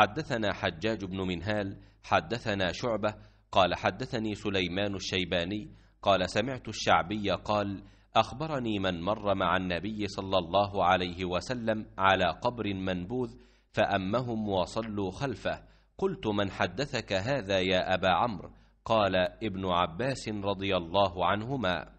حدثنا حجاج بن منهال حدثنا شعبة قال حدثني سليمان الشيباني قال سمعت الشعبي قال أخبرني من مر مع النبي صلى الله عليه وسلم على قبر منبوذ فأمهم وصلوا خلفه قلت من حدثك هذا يا أبا عمرو قال ابن عباس رضي الله عنهما